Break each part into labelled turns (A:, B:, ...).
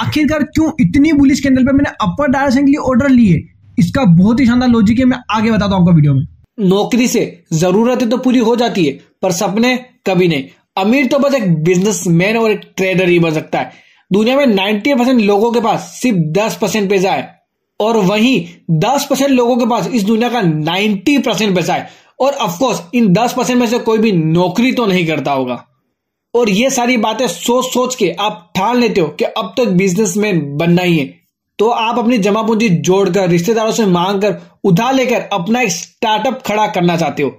A: आखिरकार क्यों इतनी बुलिश कैंडल पे मैंने अपर डायरेक्शन के लिए ऑर्डर लिए इसका बहुत ही शानदार लॉजिक है मैं आगे बताता हूँ आपको वीडियो में नौकरी से जरूरतें तो पूरी हो जाती है पर सपने कभी नहीं अमीर तो बस एक बिजनेसमैन और एक ट्रेडर ही बन सकता है दुनिया में 90 परसेंट लोगों के पास सिर्फ 10 परसेंट पैसा है और वहीं 10 परसेंट लोगों के पास इस दुनिया का 90 परसेंट पैसा है और अफकोर्स इन 10 परसेंट में से कोई भी नौकरी तो नहीं करता होगा और ये सारी बातें सोच सोच के आप ठान लेते हो कि अब तो बिजनेसमैन बनना ही है तो आप अपनी जमा पूंजी जोड़कर रिश्तेदारों से मांग कर उधार लेकर अपना एक स्टार्टअप खड़ा करना चाहते हो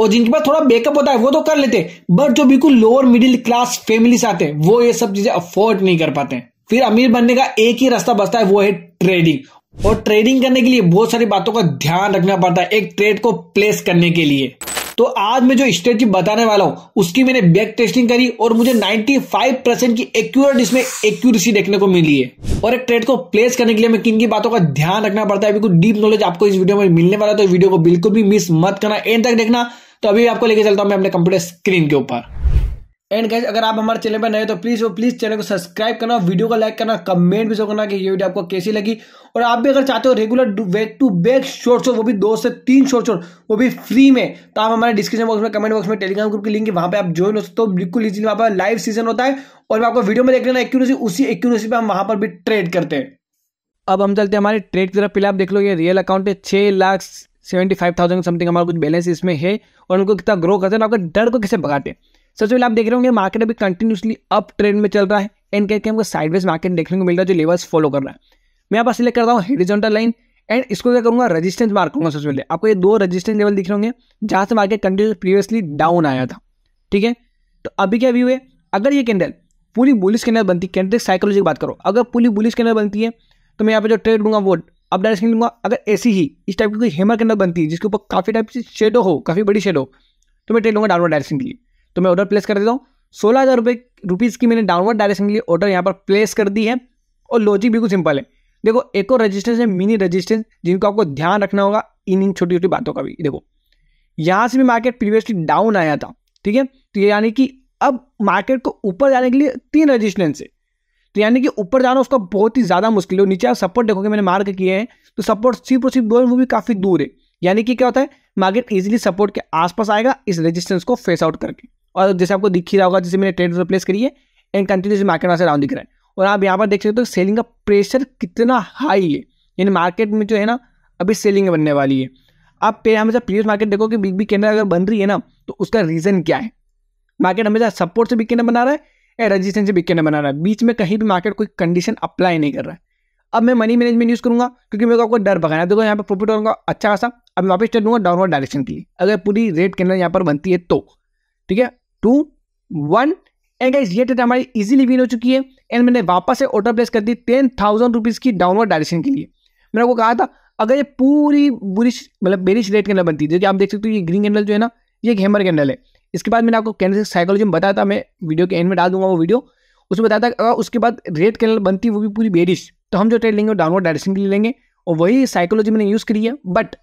A: और जिनके पास थोड़ा बेकअप होता है वो तो कर लेते बट जो बिल्कुल लोअर मिडिल क्लास फैमिली से आते हैं वो ये सब चीजें अफोर्ड नहीं कर पाते फिर अमीर बनने का एक ही रास्ता बचता है वो है ट्रेडिंग और ट्रेडिंग करने के लिए बहुत सारी बातों का ध्यान रखना पड़ता है एक ट्रेड को प्लेस करने के लिए तो आज मैं जो स्ट्रेटजी बताने वाला हूं उसकी मैंने बैक टेस्टिंग करी और मुझे 95 परसेंट की एक्यूरेट इसमें एक्यूरेसी देखने को मिली है और एक ट्रेड को प्लेस करने के लिए मैं किन की बातों का ध्यान रखना पड़ता है अभी कुछ डीप नॉलेज आपको इस वीडियो में मिलने वाला तो वीडियो को बिल्कुल भी मिस मत करना एंड तक देखना तो अभी आपको लेके चलता हूं मैं अपने कंप्यूटर स्क्रीन के ऊपर एंड गैस अगर आप हमारे चैनल पर नए तो प्लीज़ वो प्लीज़ चैनल को सब्सक्राइब करना वीडियो को लाइक करना कमेंट भी करना कि ये वीडियो आपको कैसी लगी और आप भी अगर चाहते हो regular back to back short short वो भी दो से तीन शॉर्ट शॉर्ट वो भी फ्री में तो आप हमारे डिस्क्रिप्शन बॉक्स में कमेंट बॉक्स में टेलीग्राम ग्रुप की लिंक है वहाँ पर आप ज्वाइन हो सकते हो बिल्कुल इजीली वहाँ पर लाइव सीजन होता है और आपको वीडियो में देख लेना एक्यूरेसी उसी एक्यूरेसी पर हम वहाँ पर भी ट्रेड करते हैं अब हम चलते हैं हमारे ट्रेड की तरफ पहले आप देख लो ये रियल अकाउंट है छः lakh seventy five thousand something हमारा कुछ बैलेंस इसमें है और उनको कितना ग्रो करते हैं आपके डर को कैसे भगाते हैं सबसे पहले आप देख रहे होंगे मार्केट अभी कंटिन्यूसली अप ट्रेंड में चल रहा है एंड कहकर हमको साइडवेज मार्केट देखने को मिल रहा है जो लेवल्स फॉलो कर रहा है मैं यहाँ पर सिलेक्ट करता हूँ हेडिजोंटल लाइन एंड इसको क्या करूँगा रजिस्टेंस मार्क करूँगा सबसे पहले आपको ये दो रजिस्टेंस लेवल दिख रहे होंगे जहाँ से मार्केट कंटिन्यू प्रीवियसली डाउन आया था ठीक है तो अभी क्या व्यू है अगर ये कैंडल पूरी बुलिस कैंडल बनती है कैंडल साइकोलॉजी की बात करो अगर पूरी बुलिस कैंडल बनती है तो मैं यहाँ पे जो ट्रेड लूँगा वो अब डायरेक्शन लूँगा अगर ऐसी ही इस टाइप की कोई हेमर कैंडल बनती है जिसके ऊपर काफ़ी टाइप की शेडो हो काफ़ी बड़ी शेडो तो मैं ट्रेड लूँगा डाउनवर्ड डायरेक्शन के लिए तो मैं ऑर्डर प्लेस कर देता हूँ सोलह हज़ार रुपये रुपीज़ की मैंने डाउनवर्ड डायरेक्शन के लिए ऑर्डर यहाँ पर प्लेस कर दी है और लॉजिक बिल्कुल सिंपल है देखो एक और रजिस्टेंस है मिनी रजिस्टेंस जिनको आपको ध्यान रखना होगा इन इन छोटी छोटी बातों का भी देखो यहाँ से भी मार्केट प्रीवियसली डाउन आया था ठीक है तो ये यानी कि अब मार्केट को ऊपर जाने के लिए तीन रजिस्टेंस है तो यानी कि ऊपर जाना उसका बहुत ही ज़्यादा मुश्किल है और नीचे आप सपोर्ट देखोगे मैंने मार्क किए हैं तो सपोर्ट सिर्फ और सिर्फ दो वो भी काफ़ी दूर है यानी कि क्या होता है मार्केट इजीली सपोर्ट के आसपास आएगा इस रेजिस्टेंस को फेस आउट करके और जैसे आपको दिख ही रहा होगा जैसे मैंने ट्रेड रिप्लेस करी है एंड कंटिन्यूस मार्केट वहाँ से राउंड दिख रहा है और आप यहाँ पर देख सकते हो तो सेलिंग का प्रेशर कितना हाई है यानी मार्केट में जो है ना अभी सेलिंग बनने वाली है आप पे हमेशा प्रीवियस मार्केट देखो कि बिग बी कैंडल अगर बन रही है ना तो उसका रीज़न क्या है मार्केट हमेशा सपोर्ट से बिग कैंडल बना रहा है या रजिस्टेंस से बिग कैंडल बना रहा है बीच में कहीं भी मार्केट कोई कंडीशन अप्लाई नहीं कर रहा है अब मैं मनी मैनेजमेंट यूज़ करूँगा क्योंकि मेरे को आपको डर भगाना देखो यहाँ पर प्रॉफिट होगा अच्छा खासा अब मैं वापस चलूँगा डाउनवर्ड डायरेक्शन के लिए अगर पूरी रेड कैंडल यहाँ पर बनती है तो ठीक है टू वन एंड गाइज ये टेट हमारी इजीली विन हो चुकी है एंड मैंने वापस से ऑर्डर प्लेस कर दी टेन थाउजेंड रुपीज़ की डाउनवर्ड डायरेक्शन के लिए मैंने आपको कहा था अगर ये पूरी बुरिश मतलब बेरिश रेड कैंडल बनती है जो कि आप देख सकते हो ये ग्रीन कैंडल जो है ना ये एक हैमर कैंडल है इसके बाद मैंने आपको कैंडल साइकोलॉजी में बताया था मैं वीडियो के एंड में डाल दूंगा वो वीडियो उसमें बताया था अगर उसके बाद रेड कैंडल बनती है वो भी पूरी बेरिश तो हम जो ट्रेड लेंगे वो डाउनवर्ड डायरेक्शन के लिए लेंगे और वही साइकोलॉजी मैंने यूज़ करी है बट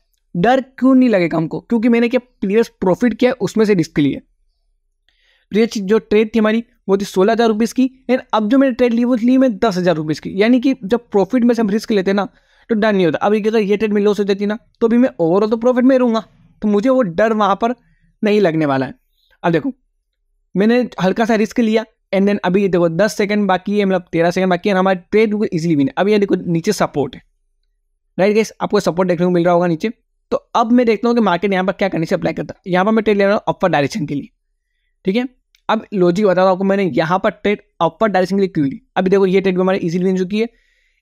A: डर क्यों नहीं लगेगा हमको क्योंकि मैंने क्या प्रीवियस प्रॉफिट किया उसमें से रिस्क लिया प्रिय तो जो ट्रेड थी हमारी वो थी सोलह हज़ार रुपीज़ की एंड अब जो मैंने ट्रेड ली वो ली मैं दस हज़ार रुपीज़ की यानी कि जब प्रॉफिट में से हम रिस्क लेते ना तो डर नहीं होता अब एक ये ट्रेड में लॉस हो जाती ना तो भी मैं ओवरऑल तो प्रॉफिट में रहूँगा तो मुझे वो डर वहाँ पर नहीं लगने वाला है अब देखो मैंने हल्का सा रिस्क लिया एंड देन अभी देखो दस सेकंड बाकी है मतलब तेरह सेकंड बाकी है हमारे ट्रेड इजीली विन है अभी ये देखो नीचे सपोर्ट है राइट गैस आपको सपोर्ट देखने को मिल रहा होगा नीचे तो अब मैं देखता हूँ कि मार्केट यहाँ पर क्या करने से अप्लाई करता है यहाँ पर मैं ट्रेड ले रहा हूँ अपर डायरेक्शन के लिए ठीक है अब लॉजिक बता रहा हूँ आपको मैंने यहाँ पर ट्रेड अपर डायरेक्शन के लिए क्यों ली अभी देखो ये ट्रेड भी हमारी इजीली बन चुकी है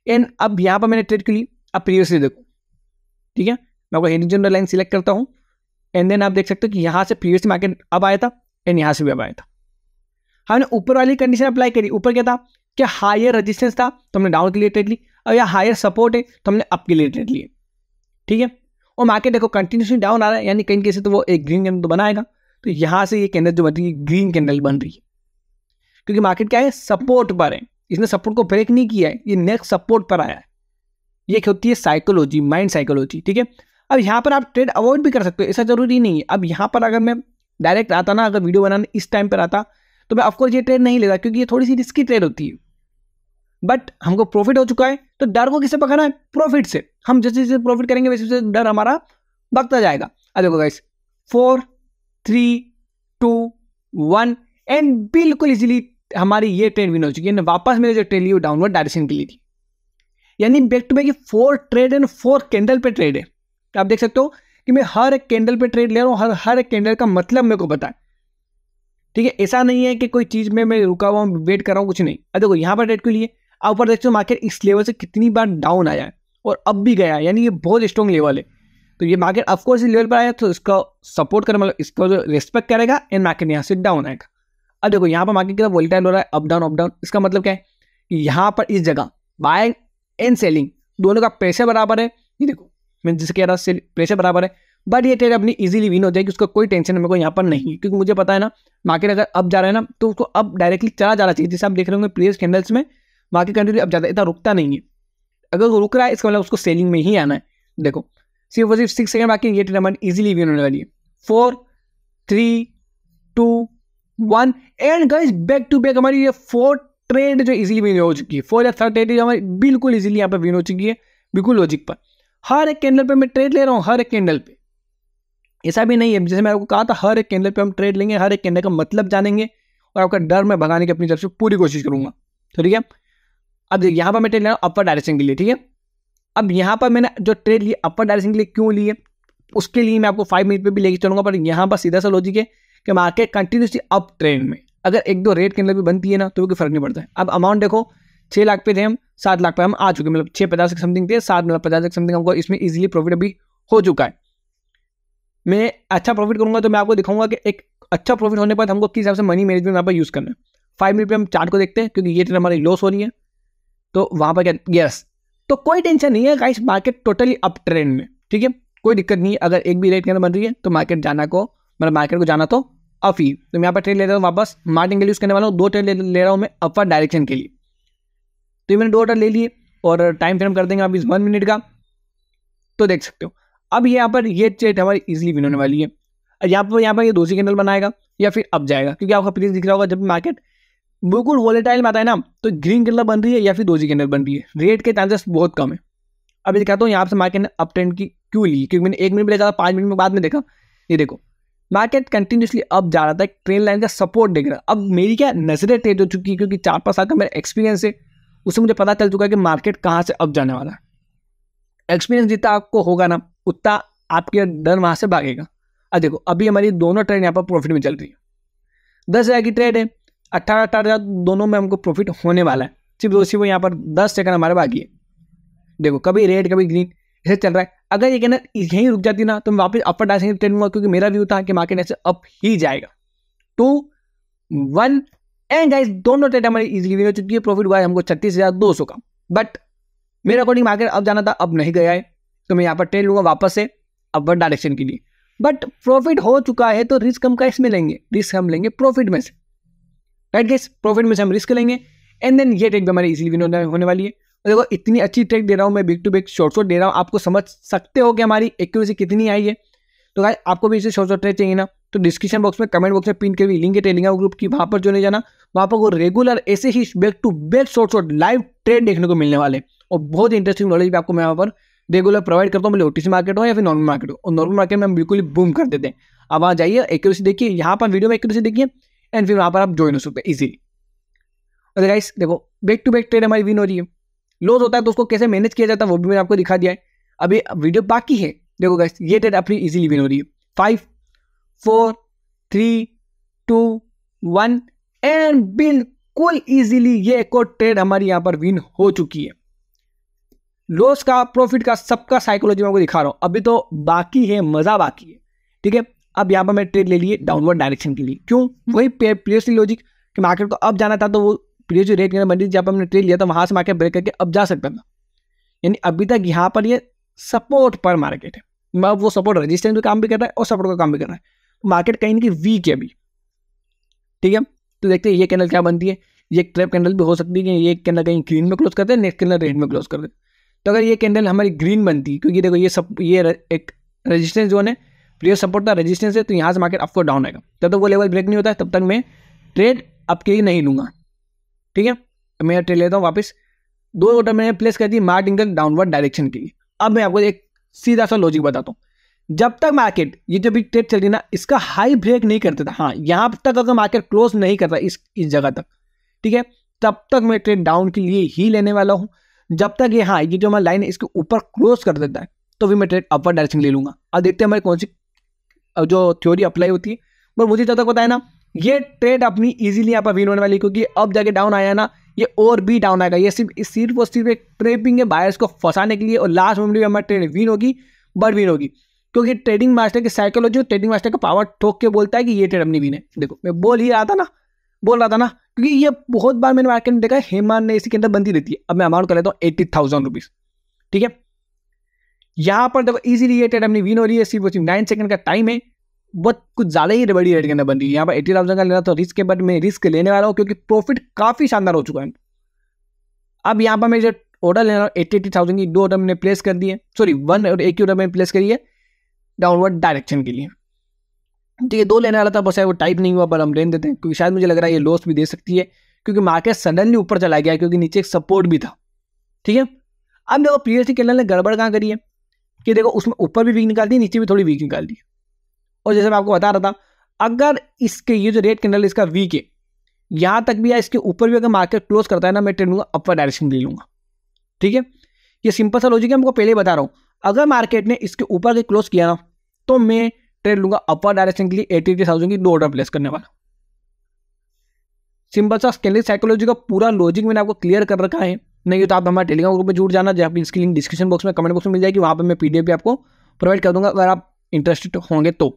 A: एंड अब यहाँ पर मैंने ट्रेड क्यों ली अब प्रीवियसली देखो ठीक है मैं आपको जनरल लाइन सिलेक्ट करता हूँ एंड देन आप देख सकते हो कि यहाँ से प्रीवियसली मार्केट अब आया था एंड यहाँ से भी अब आया था हमने ऊपर वाली कंडीशन अप्लाई करी ऊपर क्या था क्या हायर रजिस्टेंस था तो हमने डाउन के लिए ट्रेड ली और या हायर सपोर्ट है तो हमने अप के लिए ट्रेड लिए ठीक है और मार्केट देखो कंटिन्यूसली डाउन आ रहा है यानी कहीं कैसे तो वो एक ग्रीन कैंडल तो बनाएगा तो यहाँ से ये कैंडल जो बन रही है ग्रीन कैंडल बन रही है क्योंकि मार्केट क्या है सपोर्ट पर है इसने सपोर्ट को ब्रेक नहीं किया है ये नेक्स्ट सपोर्ट पर आया है ये क्या होती है साइकोलॉजी माइंड साइकोलॉजी ठीक है अब यहाँ पर आप ट्रेड अवॉइड भी कर सकते हो ऐसा जरूरी नहीं है अब यहाँ पर अगर मैं डायरेक्ट आता ना अगर वीडियो बनाने इस टाइम पर आता तो मैं ऑफकोर्स ये ट्रेड नहीं लेता क्योंकि ये थोड़ी सी रिस्की ट्रेड होती है बट हमको प्रॉफिट हो चुका है तो डर को किसे पकड़ना है प्रॉफिट से हम जैसे जैसे प्रॉफिट करेंगे वैसे वैसे डर हमारा बढ़ता जाएगा अब देखो guys four three two one and बिल्कुल इजीली हमारी ये ट्रेड विन हो चुकी है वापस मैंने जो ट्रेड ली वो डाउनवर्ड डायरेक्शन के लिए थी यानी बैक टू बैक ये four trade and four candle पे ट्रेड है आप देख सकते हो कि मैं हर एक कैंडल पे ट्रेड ले रहा हूँ हर हर एक कैंडल का मतलब मेरे को पता है ठीक है ऐसा नहीं है कि कोई चीज़ में मैं रुका हुआ वेट कर रहा हूँ कुछ नहीं अब देखो यहाँ पर ट्रेड क्यों लिए आप ऊपर देखते हो मार्केट इस लेवल से कितनी बार डाउन आया है और अब भी गया यानी ये बहुत स्ट्रॉन्ग लेवल है तो ये मार्केट ऑफकोर्स इस लेवल पर आया तो इसका सपोर्ट करेगा मतलब इसको जो रिस्पेक्ट करेगा एंड मार्केट यहाँ से डाउन आएगा अब देखो यहाँ पर मार्केट कितना वोल्टाइल हो रहा है अप डाउन अप डाउन इसका मतलब क्या है कि यहाँ पर इस जगह बाइंग एंड सेलिंग दोनों का प्रेशर बराबर है ये देखो मैं जिसके यहाँ से प्रेशर बराबर है बट ये ट्रेड अपनी इजीली विन हो जाएगी उसका कोई टेंशन मेरे को यहाँ पर नहीं है क्योंकि मुझे पता है ना मार्केट अगर अप जा रहा है ना तो उसको अब डायरेक्टली चला जाना चाहिए जैसे आप देख रहे होंगे प्रीवियस कैंडल्स में मार्केट कंट्री अब ज़्यादा इतना रुकता नहीं है अगर वो रुक रहा है इसका मतलब उसको सेलिंग में ही आना है देखो सिर्फ और सिर्फ सिक्स सेकंड बाकी ये टूर्नामेंट इजिली विन होने वाली है four three two one and guys back to back हमारी ये फोर ट्रेड जो इजिली विन हो चुकी है फोर या थर्ड ट्रेड हमारी बिल्कुल इजिली यहाँ पर विन हो चुकी है बिल्कुल लॉजिक पर हर एक कैंडल पर मैं ट्रेड ले रहा हूँ हर एक कैंडल पर ऐसा भी नहीं है जैसे मैंने आपको कहा था हर एक कैंडल पर हम ट्रेड लेंगे हर एक कैंडल का मतलब जानेंगे और आपका डर मैं भगाने की अपनी तरफ से पूरी कोशिश करूंगा तो ठीक है अब यहाँ पर मैं ट्रेड ले रहा हूँ अपर डायरेक्शन के लिए ठीक है अब यहाँ पर मैंने जो ट्रेड लिए अपर डायरेक्शन के लिए क्यों लिए उसके लिए मैं आपको फाइव मिनट पे भी लेके चलूँगा पर यहाँ पर सीधा सा लॉजिक है कि मार्केट कंटिन्यूसली अप ट्रेंड में अगर एक दो रेट के अंदर भी बनती है ना तो कोई फर्क नहीं पड़ता है अब अमाउंट देखो छः लाख पे थे हम सात लाख पे हम आ चुके मतलब छः पचास समथिंग थे सात मतलब पचास समथिंग हमको इसमें ईजिली प्रॉफिट अभी हो चुका है मैं अच्छा प्रॉफिट करूँगा तो मैं आपको दिखाऊंगा कि एक अच्छा प्रॉफिट होने पर हमको किस हिसाब से मनी मैनेजमेंट वहाँ पर यूज़ करना है फाइव मिनट पर हम चार्ट को देखते हैं क्योंकि ये ट्रेन हमारी लॉस हो रही है तो वहाँ पर क्या यस तो कोई टेंशन नहीं है guys market totally up trend में ठीक है कोई दिक्कत नहीं है अगर एक भी रेट कैंडल बन रही है तो मार्केट जाना को मतलब मार्केट को जाना तो अप ही तो मैं यहाँ पर ट्रेड ले रहा हूँ वापस मार्टिंग के लिए यूज़ करने वाला हूँ दो ट्रेड ले, ले रहा हूँ मैं अपर डायरेक्शन के लिए तो ये मैंने दो ऑर्डर ले लिए और टाइम फ्रेम कर देंगे आप इस वन मिनट का तो देख सकते हो अब यहाँ पर ये चेट हमारी इजिली विन होने वाली है यहाँ पर यहाँ पर ये दूसरी कैंडल बनाएगा या फिर अप जाएगा क्योंकि आपका प्लीज़ दिख रहा होगा जब मार्केट बिल्कुल वॉलेटाइल में आता है ना तो ग्रीन कैंडल बन रही है या फिर दोजी कैंडल बन रही है रेट के चांसेस बहुत कम है अभी दिखाता हूँ यहाँ से मार्केट ने अप ट्रेंड की क्यों ली क्योंकि मैंने एक मिनट पहले ज़्यादा पाँच मिनट में बाद में देखा ये देखो मार्केट कंटिन्यूसली अप जा रहा था ट्रेन लाइन का सपोर्ट देख रहा अब मेरी क्या नज़रें तेज हो चुकी है क्योंकि चार पाँच साल का मेरा एक्सपीरियंस है उससे मुझे पता चल चुका है कि मार्केट कहाँ से अप जाने वाला है एक्सपीरियंस जितना आपको होगा ना उतना आपके डर वहाँ से भागेगा अब देखो अभी हमारी दोनों ट्रेन यहाँ पर प्रॉफिट में चल रही है दस हज़ार की ट्रेड है अट्ठारह अट्ठारह हज़ार दोनों में हमको प्रॉफिट होने वाला है सिर्फ दो वो यहाँ पर दस सेकंड हमारे बाकी है देखो कभी रेड कभी ग्रीन ऐसे चल रहा है अगर ये कहना यहीं रुक जाती ना तो मैं वापस अपर डायरेक्शन ट्रेंड लूँगा क्योंकि मेरा व्यू था कि मार्केट ऐसे अप ही जाएगा टू वन एंड गाइस दोनों ट्रेड हमारी इजीली हो चुकी है प्रॉफिट हुआ है हमको छत्तीस हज़ार दो सौ का बट मेरे अकॉर्डिंग मार्केट अब जाना था अब नहीं गया है तो मैं यहाँ पर ट्रेड लूँगा वापस से अपर डायरेक्शन के लिए बट प्रॉफिट हो चुका है तो रिस्क हम कैसे में लेंगे रिस्क हम लेंगे प्रॉफिट में से राइट गेस प्रॉफिट में से हम रिस्क लेंगे एंड देन ये ट्रेड भी हमारी इजीली विन होने वाली है देखो इतनी अच्छी ट्रेड दे रहा हूँ मैं big to big short short दे रहा हूँ आपको समझ सकते हो कि हमारी एक्यूरेसी कितनी आई है तो गाय आपको भी इसे शॉर्ट शॉर्ट ट्रेड चाहिए ना तो डिस्क्रिप्शन बॉक्स में कमेंट बॉक्स में पिन के भी लिंक है टेलीग्राम ग्रुप की वहाँ पर जो नहीं जाना वहाँ पर वो रेगुलर ऐसे ही back to back short short live trade देखने को मिलने वाले और बहुत इंटरेस्टिंग नॉलेज भी आपको मैं वहाँ पर रेगुलर प्रोवाइड करता हूँ मतलब ओटीसी मार्केट हो या फिर नॉर्मल मार्केट हो और नॉर्मल मार्केट में हम बिल्कुल ही बूम कर देते हैं अब वहाँ जाइए एक्यूरेसी देखिए यहाँ पर वीडियो में एक्यूरेसी देखिए एंड फिर वहाँ पर आप ज्वाइन हो सकते हैं ईजिली अरे गाइस देखो बैक टू बैक ट्रेड हमारी विन हो रही है लॉस होता है तो उसको कैसे मैनेज किया जाता है वो भी मैंने आपको दिखा दिया है अभी वीडियो बाकी है देखो गाइस ये ट्रेड अपनी इजीली विन हो रही है five four three two one and बिल्कुल इजीली ये एक और ट्रेड हमारी यहाँ पर विन हो चुकी है लॉस का प्रॉफिट का सबका साइकोलॉजी मैं आपको दिखा रहा हूँ अभी तो बाकी है मज़ा बाकी है ठीक है अब यहाँ पर मैं ट्रेड ले लिए डाउनवर्ड डायरेक्शन के लिए क्यों वही प्रीवियसली लॉजिक कि मार्केट को अब जाना था तो वो प्रीवियस जो रेट बनी थी जहाँ पर हमने ट्रेड लिया था वहाँ से मार्केट ब्रेक करके अब जा सकता था यानी अभी तक यहाँ पर ये सपोर्ट पर मार्केट है मैं वो सपोर्ट रजिस्टेंस भी काम भी कर रहा है और सपोर्ट का काम भी कर रहा है मार्केट कहीं ना कहीं वीक है अभी ठीक है तो देखते हैं ये कैंडल क्या बनती है ये ट्रैप कैंडल भी हो सकती है ये कैंडल कहीं ग्रीन में क्लोज करते हैं नेक्स्ट कैंडल रेड में क्लोज करते हैं तो अगर ये कैंडल हमारी ग्रीन बनती है क्योंकि देखो ये सब ये एक रजिस्टेंस जोन है प्रियर सपोर्ट का रेजिस्टेंस है तो यहाँ से मार्केट आपको डाउन आएगा जब तक वो लेवल ब्रेक नहीं होता है तब तक मैं ट्रेड आपके लिए नहीं लूँगा ठीक है मैं ट्रेड लेता हूँ वापस दो ऑर्डर मैंने प्लेस कर दी मार्ट इंगल डाउनवर्ड डायरेक्शन के लिए अब मैं आपको एक सीधा सा लॉजिक बताता हूँ जब तक मार्केट ये जो भी ट्रेड चल रही ना इसका हाई ब्रेक नहीं करता था हाँ यहाँ तक अगर मार्केट क्लोज नहीं करता इस इस जगह तक ठीक है तब तक मैं ट्रेड डाउन के लिए ही लेने वाला हूँ जब तक ये हाँ ये जो हमारा लाइन है इसके ऊपर क्लोज कर देता है तो भी मैं ट्रेड अपर डायरेक्शन ले लूँगा अब देखते हैं हमारे कौन सी जो थ्योरी अप्लाई होती है पर मुझे जब तक बताया ना ये ट्रेड अपनी इजीली यहाँ पर विन होने वाली क्योंकि अब जाके डाउन आया ना ये और भी डाउन आएगा ये सिर्फ सिर्फ और सिर्फ एक ट्रेपिंग है बायर्स को फंसाने के लिए और लास्ट मोमेंट में हमारी ट्रेड विन होगी बट विन होगी क्योंकि ट्रेडिंग मास्टर की साइकोलॉजी और ट्रेडिंग मास्टर का पावर ठोक के बोलता है कि ये ट्रेड अपनी विन है देखो मैं बोल ही रहा था ना बोल रहा था ना क्योंकि ये बहुत बार मैंने मार्केट में देखा है हेमान ने इसी के अंदर बनती रहती है अब मैं अमाउंट कर लेता हूँ एट्टी थाउजेंड रुपीज़ ठीक है यहाँ पर देखो इजीली ये ट्रेड हमने विन हो रही है सिर्फ नाइन सेकंड का टाइम है बहुत कुछ ज़्यादा ही बड़ी रेट के अंदर बन रही है यहाँ पर एट्टी थाउजेंड का लेना तो रिस्क के बट मैं रिस्क लेने वाला हूँ क्योंकि प्रॉफिट काफ़ी शानदार हो चुका है अब यहाँ पर मैं जो ऑर्डर लेना एट्टी एट्टी थाउजेंड की दो ऑर्डर मैंने प्लेस कर दिए सॉरी वन और एक ही ऑर्डर मैंने प्लेस करी है डाउनवर्ड डायरेक्शन के लिए ठीक तो है दो लेने वाला था बस है वो टाइप नहीं हुआ पर हम रेन देते हैं क्योंकि शायद मुझे लग रहा है ये लॉस भी दे सकती है क्योंकि मार्केट सडनली ऊपर चला गया क्योंकि नीचे एक सपोर्ट भी था ठीक है अब देखो प्रीवियसली कैंडल ने गड़बड़ कहाँ करी है कि देखो उसमें ऊपर भी वीक निकाल दी नीचे भी थोड़ी वीक निकाल दी और जैसे मैं आपको बता रहा था अगर इसके ये जो रेड कैंडल इसका वीक है यहाँ तक भी या इसके ऊपर भी अगर मार्केट क्लोज करता है ना मैं ट्रेंड लूँगा अपर डायरेक्शन ले लूँगा ठीक है ये सिंपल सा लॉजिक है मैं पहले बता रहा हूँ अगर मार्केट ने इसके ऊपर के क्लोज किया ना तो मैं ट्रेड लूँगा अपर डायरेक्शन के लिए एटी थाउजेंड की दो ऑर्डर प्लेस करने वाला सिंपल सा स्केलिंग साइकोलॉजी का पूरा लॉजिक मैंने आपको क्लियर कर रखा है नहीं तो आप हमारे टेलीग्राम ग्रुप में जुड़ जाना जहाँ पर इसकी लिंक डिस्क्रिप्शन बॉक्स में कमेंट बॉक्स में मिल जाएगी वहाँ पर मैं पी भी आपको प्रोवाइड कर दूँगा अगर आप इंटरेस्टेड होंगे तो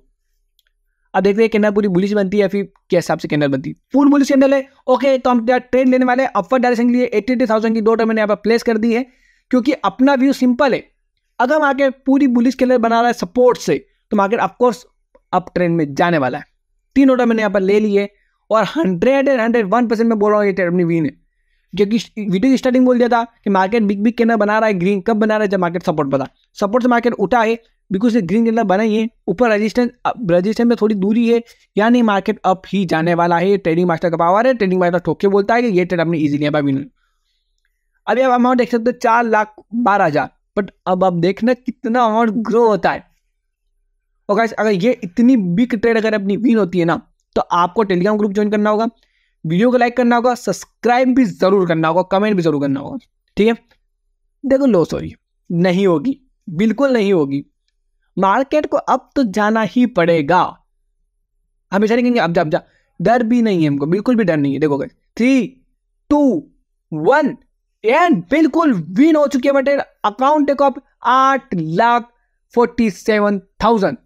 A: अब देखते हैं कैंडल पूरी बुलिश बनती है फिर किस हिसाब से कैंडल बनती है फुल बुलिश कैंडल है ओके तो हम ट्रेड लेने वाले अपर डायरेक्शन के लिए एट्टी थाउजेंड की दो टाइम मैंने यहाँ पर प्लेस कर दी है क्योंकि अपना व्यू सिंपल है अगर हम आगे पूरी बुलिश कैंडल बना रहा है सपोर्ट से तो मार्केट ऑफकोर्स अप ट्रेंड में जाने वाला है तीन ऑर्डर मैंने यहाँ पर ले लिए और hundred and hundred one percent मैं बोल रहा हूँ ये ट्रेड अपनी वीन है जो कि वीडियो की स्टार्टिंग बोल दिया था कि मार्केट बिग बिग कैंडल बना रहा है ग्रीन कब बना रहा है जब मार्केट सपोर्ट बना सपोर्ट से मार्केट उठा है बिकॉज ये ग्रीन कैंडल बना ही है ऊपर रजिस्टेंस रजिस्टेंस में थोड़ी दूरी है यानी मार्केट अप ही जाने वाला है ट्रेडिंग मास्टर का पावर है ट्रेडिंग मास्टर ठोक के बोलता है कि ये ट्रेड अपनी इजिली है अभी आप अमाउंट देख सकते हो चार लाख बारह हज़ार बट अब आप देखना कितना अमाउंट ग्रो होता है और अगर ये इतनी बिग ट्रेड अगर अपनी विन होती है ना तो आपको टेलीग्राम ग्रुप ज्वाइन करना होगा वीडियो को लाइक करना होगा सब्सक्राइब भी ज़रूर करना होगा कमेंट भी ज़रूर करना होगा ठीक है देखो लो सॉरी नहीं होगी बिल्कुल नहीं होगी मार्केट को अब तो जाना ही पड़ेगा हम नहीं अब जा अब जा डर भी नहीं है हमको बिल्कुल भी डर नहीं है देखो थ्री टू वन एंड बिल्कुल विन हो चुकी है बटे अकाउंट टेक ऑफ आठ लाख फोर्टी सेवन थाउजेंड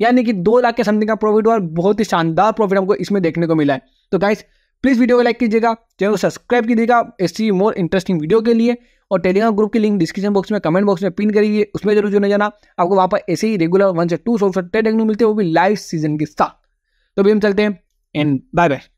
A: यानी कि दो लाख के समथिंग का प्रॉफिट हुआ और बहुत ही शानदार प्रॉफिट हमको इसमें देखने को मिला है तो गाइस प्लीज़ वीडियो को लाइक कीजिएगा चैनल को सब्सक्राइब कीजिएगा ऐसी मोर इंटरेस्टिंग वीडियो के लिए और टेलीग्राम ग्रुप की लिंक डिस्क्रिप्शन बॉक्स में कमेंट बॉक्स में पिन करिए उसमें जरूर जुड़ने जाना आपको वहाँ पर ऐसे ही रेगुलर वन से टू सोल्स टेन देखने मिलते हैं वो भी लाइव सीजन के साथ तो भी हम चलते हैं एंड बाय बाय